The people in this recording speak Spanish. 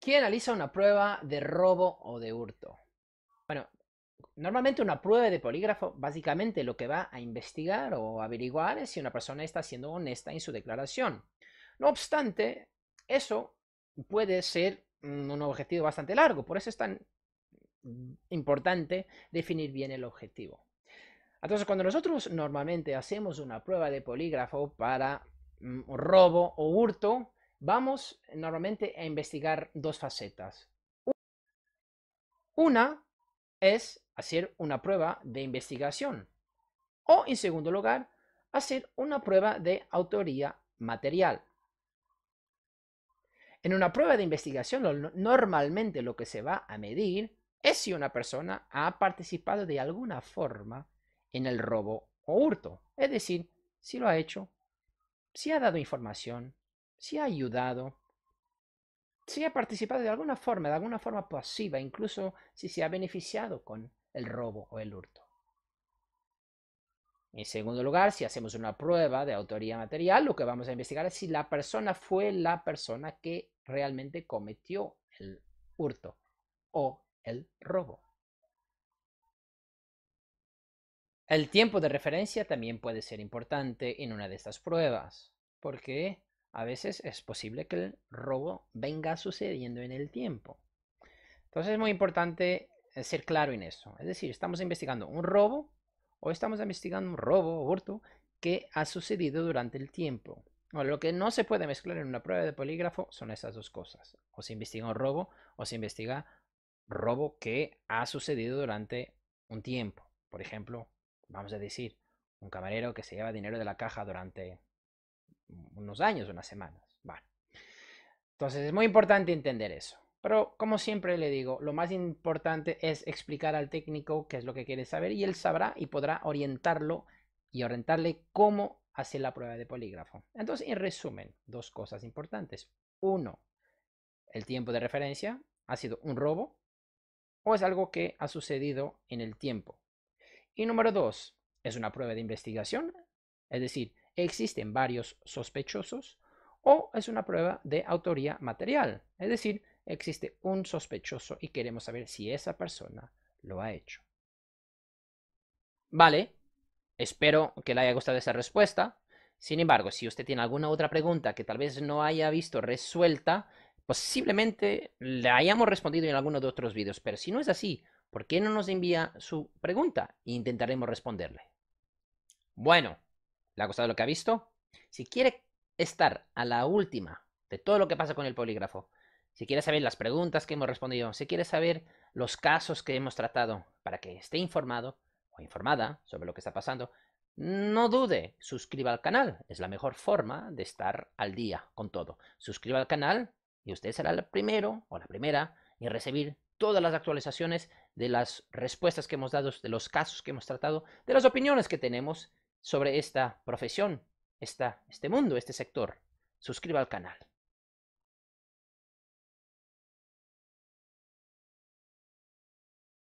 ¿Quién analiza una prueba de robo o de hurto? Bueno, normalmente una prueba de polígrafo básicamente lo que va a investigar o averiguar es si una persona está siendo honesta en su declaración. No obstante, eso puede ser un objetivo bastante largo, por eso es tan importante definir bien el objetivo. Entonces, cuando nosotros normalmente hacemos una prueba de polígrafo para mm, robo o hurto, Vamos eh, normalmente a investigar dos facetas. Una es hacer una prueba de investigación o, en segundo lugar, hacer una prueba de autoría material. En una prueba de investigación, normalmente lo que se va a medir es si una persona ha participado de alguna forma en el robo o hurto, es decir, si lo ha hecho, si ha dado información, si ha ayudado, si ha participado de alguna forma, de alguna forma pasiva, incluso si se ha beneficiado con el robo o el hurto. En segundo lugar, si hacemos una prueba de autoría material, lo que vamos a investigar es si la persona fue la persona que realmente cometió el hurto o el robo. El tiempo de referencia también puede ser importante en una de estas pruebas, porque a veces es posible que el robo venga sucediendo en el tiempo. Entonces es muy importante eh, ser claro en eso. Es decir, estamos investigando un robo o estamos investigando un robo o hurto que ha sucedido durante el tiempo. lo que no se puede mezclar en una prueba de polígrafo son esas dos cosas. O se investiga un robo o se investiga robo que ha sucedido durante un tiempo. Por ejemplo, vamos a decir, un camarero que se lleva dinero de la caja durante unos años, unas semanas. entonces es muy importante entender eso. Pero como siempre le digo, lo más importante es explicar al técnico qué es lo que quiere saber y él sabrá y podrá orientarlo y orientarle cómo hacer la prueba de polígrafo. Entonces, en resumen, dos cosas importantes. Uno, el tiempo de referencia ha sido un robo o es algo que ha sucedido en el tiempo. Y número dos, es una prueba de investigación. Es decir, existen varios sospechosos o es una prueba de autoría material, es decir, existe un sospechoso y queremos saber si esa persona lo ha hecho. Vale, espero que le haya gustado esa respuesta. Sin embargo, si usted tiene alguna otra pregunta que tal vez no haya visto resuelta, posiblemente le hayamos respondido en alguno de otros vídeos, pero si no es así, ¿por qué no nos envía su pregunta? Intentaremos responderle. Bueno, le ha gustado lo que ha visto, si quiere estar a la última de todo lo que pasa con el polígrafo, si quiere saber las preguntas que hemos respondido, si quiere saber los casos que hemos tratado para que esté informado o informada sobre lo que está pasando, no dude, suscriba al canal. Es la mejor forma de estar al día con todo. Suscriba al canal y usted será el primero o la primera en recibir todas las actualizaciones de las respuestas que hemos dado, de los casos que hemos tratado, de las opiniones que tenemos sobre esta profesión, esta, este mundo, este sector, suscriba al canal.